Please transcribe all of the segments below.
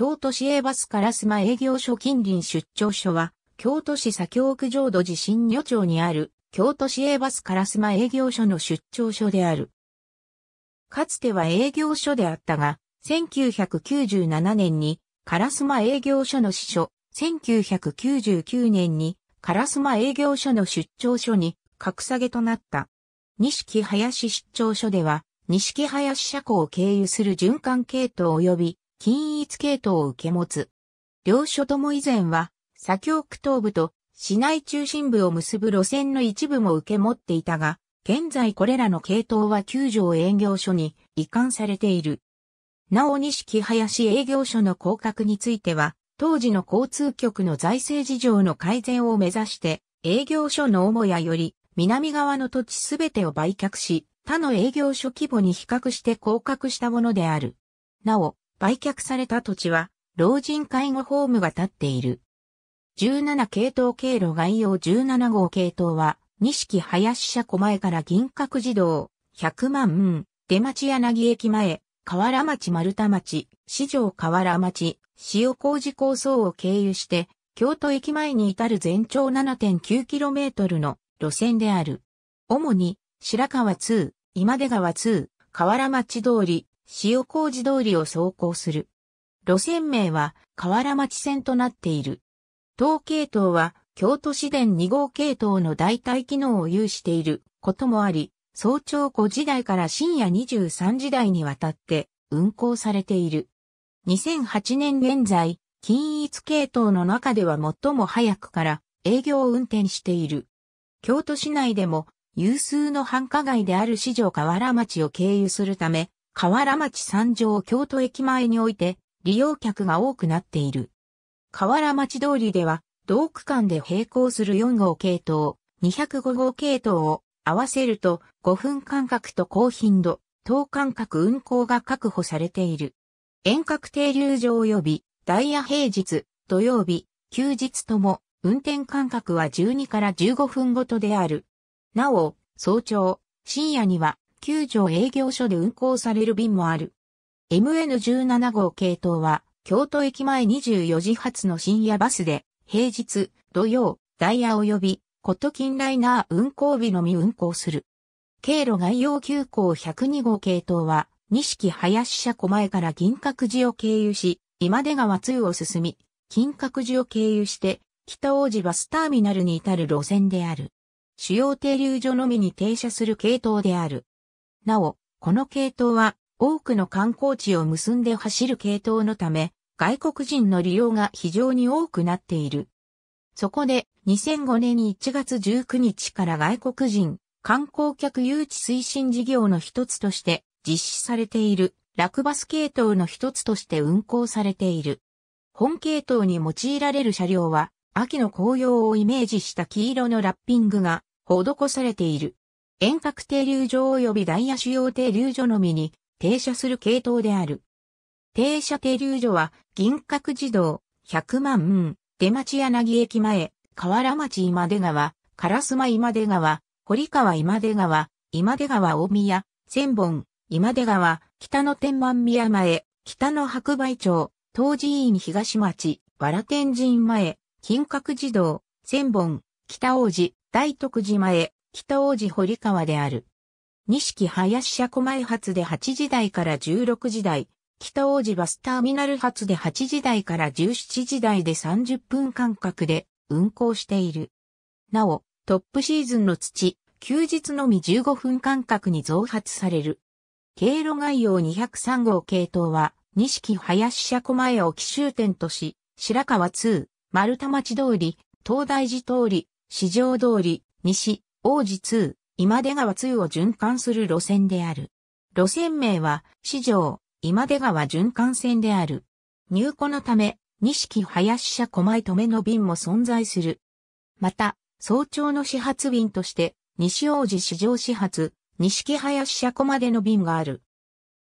京都市営バスカラスマ営業所近隣出張所は、京都市左京区浄土地震女町にある、京都市営バスカラスマ営業所の出張所である。かつては営業所であったが、1997年に、カラスマ営業所の支所、1999年に、カラスマ営業所の出張所に、格下げとなった。西木林出張所では、西木林車庫を経由する循環系統及び均一系統を受け持つ。両所とも以前は、左京区東部と市内中心部を結ぶ路線の一部も受け持っていたが、現在これらの系統は9条営業所に移管されている。なお西林営業所の降格については、当時の交通局の財政事情の改善を目指して、営業所の母屋より南側の土地すべてを売却し、他の営業所規模に比較して降格したものである。なお、売却された土地は、老人介護ホームが建っている。17系統経路概要17号系統は、錦林車庫前から銀閣児童、100万、出町柳駅前、河原町丸田町、市場河原町、塩工事構想を経由して、京都駅前に至る全長 7.9km の路線である。主に、白川2、今出川2、河原町通り、塩麹通りを走行する。路線名は河原町線となっている。東系統は京都市電2号系統の代替機能を有していることもあり、早朝5時台から深夜23時台にわたって運行されている。2008年現在、均一系統の中では最も早くから営業を運転している。京都市内でも有数の繁華街である市場河原町を経由するため、河原町三条京都駅前において利用客が多くなっている。河原町通りでは、同区間で並行する4号系統、205号系統を合わせると5分間隔と高頻度、等間隔運行が確保されている。遠隔停留場及びダイヤ平日、土曜日、休日とも運転間隔は12から15分ごとである。なお、早朝、深夜には9条営業所で運行される便もある。MN17 号系統は、京都駅前24時発の深夜バスで、平日、土曜、ダイヤ及び、こと近ライナー運行日のみ運行する。経路概要急行102号系統は、錦林車庫前から銀閣寺を経由し、今出川通を進み、金閣寺を経由して、北王子バスターミナルに至る路線である。主要停留所のみに停車する系統である。なお、この系統は多くの観光地を結んで走る系統のため、外国人の利用が非常に多くなっている。そこで2005年1月19日から外国人観光客誘致推進事業の一つとして実施されている落バス系統の一つとして運行されている。本系統に用いられる車両は秋の紅葉をイメージした黄色のラッピングが施されている。遠隔停留所及びダイヤ主要停留所のみに停車する系統である。停車停留所は、銀閣児童百万、出町柳駅前、河原町今出川、烏丸今出川、堀川今出川、今出川大宮、千本、今出川、北の天満宮前、北の白梅町、東寺院東町、藁天神前、金閣児童千本、北王子、大徳寺前、北王子堀川である。錦林車庫前発で8時台から16時台、北王子バスターミナル発で8時台から17時台で30分間隔で運行している。なお、トップシーズンの土、休日のみ15分間隔に増発される。経路概要203号系統は、錦林車庫前を奇襲点とし、白川2、丸田町通り、東大寺通り、市場通り、西、王子2、今出川2を循環する路線である。路線名は、市場、今出川循環線である。入庫のため、錦林車小前止めの便も存在する。また、早朝の始発便として、西王子市場始発、錦林車までの便がある。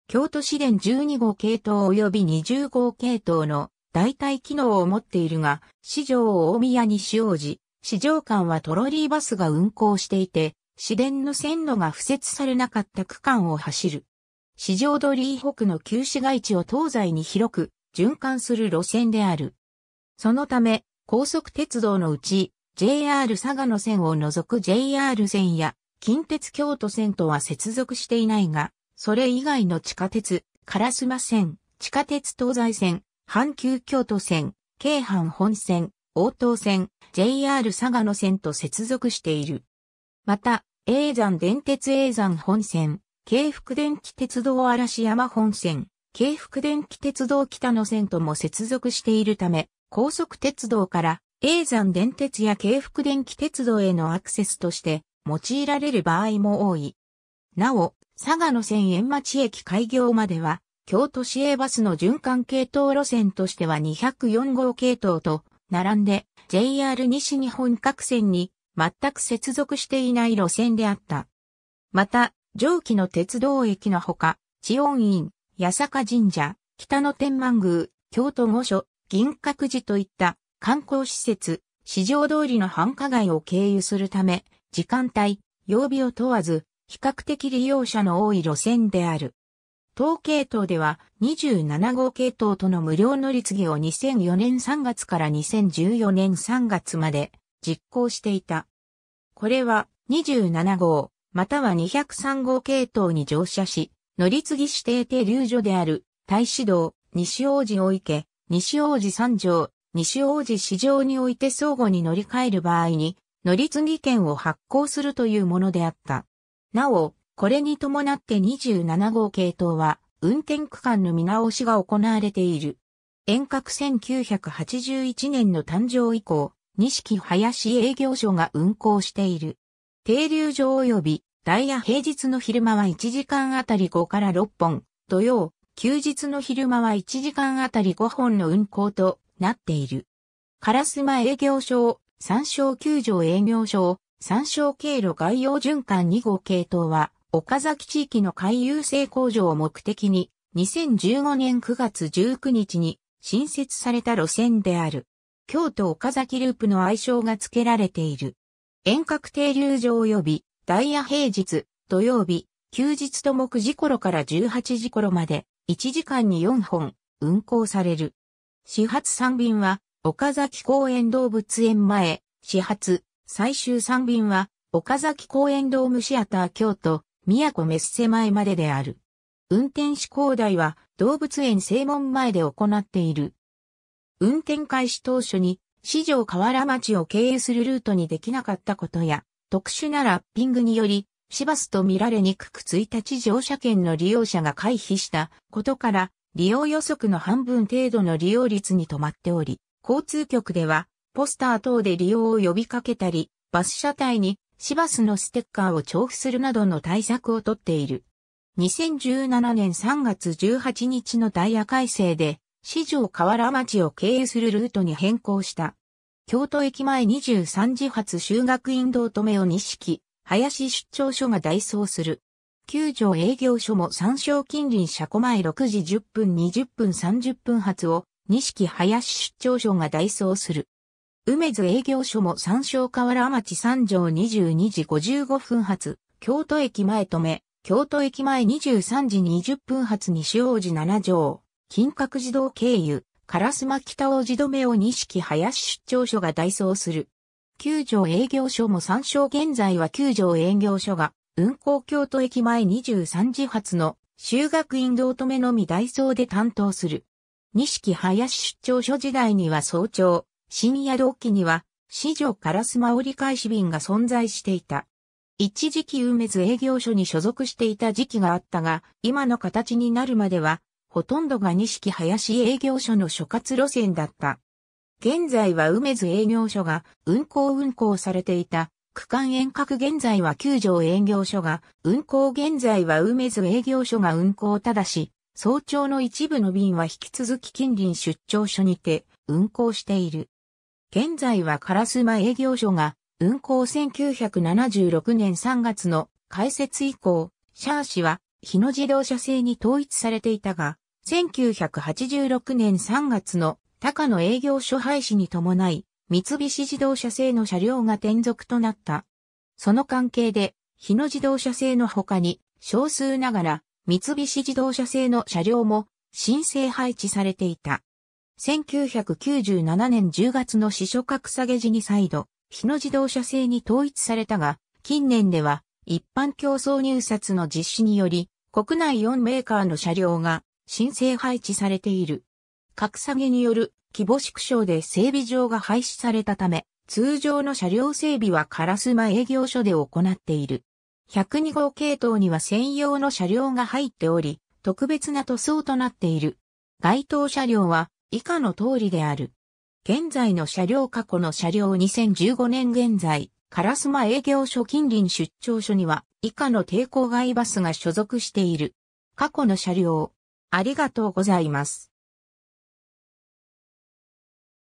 京都市電12号系統及び20号系統の代替機能を持っているが、市場大宮西王子、市場間はトロリーバスが運行していて、市電の線路が敷設されなかった区間を走る。市場通りー。北の旧市街地を東西に広く循環する路線である。そのため、高速鉄道のうち JR 佐賀の線を除く JR 線や近鉄京都線とは接続していないが、それ以外の地下鉄、烏丸線、地下鉄東西線、阪急京都線、京阪本線、応答線、JR 佐賀の線と接続している。また、永山電鉄永山本線、京福電気鉄道嵐山本線、京福電気鉄道北野線とも接続しているため、高速鉄道から永山電鉄や京福電気鉄道へのアクセスとして用いられる場合も多い。なお、佐賀の線円町駅開業までは、京都市営バスの循環系統路線としては204号系統と並んで JR 西日本各線に全く接続していない路線であった。また、上記の鉄道駅のほか、千音院、八坂神社、北野天満宮、京都御所、銀閣寺といった観光施設、市場通りの繁華街を経由するため、時間帯、曜日を問わず、比較的利用者の多い路線である。当系統では27号系統との無料乗り継ぎを2004年3月から2014年3月まで実行していた。これは27号または203号系統に乗車し、乗り継ぎ指定停留所である大使道、西王子大池、西王子三条、西王子市場において相互に乗り換える場合に乗り継ぎ券を発行するというものであった。なお、これに伴って27号系統は、運転区間の見直しが行われている。遠隔1981年の誕生以降、錦林営業所が運行している。停留所及びダイヤ平日の昼間は1時間あたり5から6本、土曜、休日の昼間は1時間あたり5本の運行となっている。烏マ営業所、三照9条営業所、三照経路概要循環2号系統は、岡崎地域の回遊性工場を目的に、2015年9月19日に新設された路線である。京都岡崎ループの愛称が付けられている。遠隔停留所及び、ダイヤ平日、土曜日、休日と木時頃から18時頃まで、1時間に4本、運行される。始発3便は、岡崎公園動物園前、始発、最終3便は、岡崎公園ドームシアター京都、都メッセ前までである。運転士交代は動物園正門前で行っている。運転開始当初に四条河原町を経由するルートにできなかったことや、特殊なラッピングにより、市バスと見られにくく1日乗車券の利用者が回避したことから、利用予測の半分程度の利用率に止まっており、交通局では、ポスター等で利用を呼びかけたり、バス車体に市バスのステッカーを重布するなどの対策をとっている。2017年3月18日のダイヤ改正で、市場河原町を経由するルートに変更した。京都駅前23時発修学院道止めを錦、林出張所が代走する。九条営業所も参照近隣車庫前6時10分20分30分発を、錦林出張所が代走する。梅津営業所も参照河原町三条22時55分発、京都駅前止め、京都駅前23時20分発西王子七条、金閣児童経由、烏丸北王子止めを錦林出張所が代走する。九条営業所も参照現在は九条営業所が、運行京都駅前23時発の修学院道止めのみ代走で担当する。錦林出張所時代には早朝、深夜同期には、四条カラスマ折り返し便が存在していた。一時期梅津営業所に所属していた時期があったが、今の形になるまでは、ほとんどが錦林営業所の所轄路線だった。現在は梅津営業所が運行運行されていた。区間遠隔現在は九条営業所が運行現在は梅津営業所が運行ただし、早朝の一部の便は引き続き近隣出張所にて運行している。現在は烏丸営業所が、運行1976年3月の開設以降、シャー氏は日野自動車製に統一されていたが、1986年3月の高野営業所廃止に伴い、三菱自動車製の車両が転属となった。その関係で、日野自動車製の他に、少数ながら、三菱自動車製の車両も、申請配置されていた。1997年10月の市所格下げ時に再度、日野自動車製に統一されたが、近年では一般競争入札の実施により、国内4メーカーの車両が申請配置されている。格下げによる規模縮小で整備場が廃止されたため、通常の車両整備はカラスマ営業所で行っている。102号系統には専用の車両が入っており、特別な塗装となっている。該当車両は以下の通りである。現在の車両過去の車両2015年現在、烏丸営業所近隣出張所には以下の抵抗外バスが所属している。過去の車両、ありがとうございます。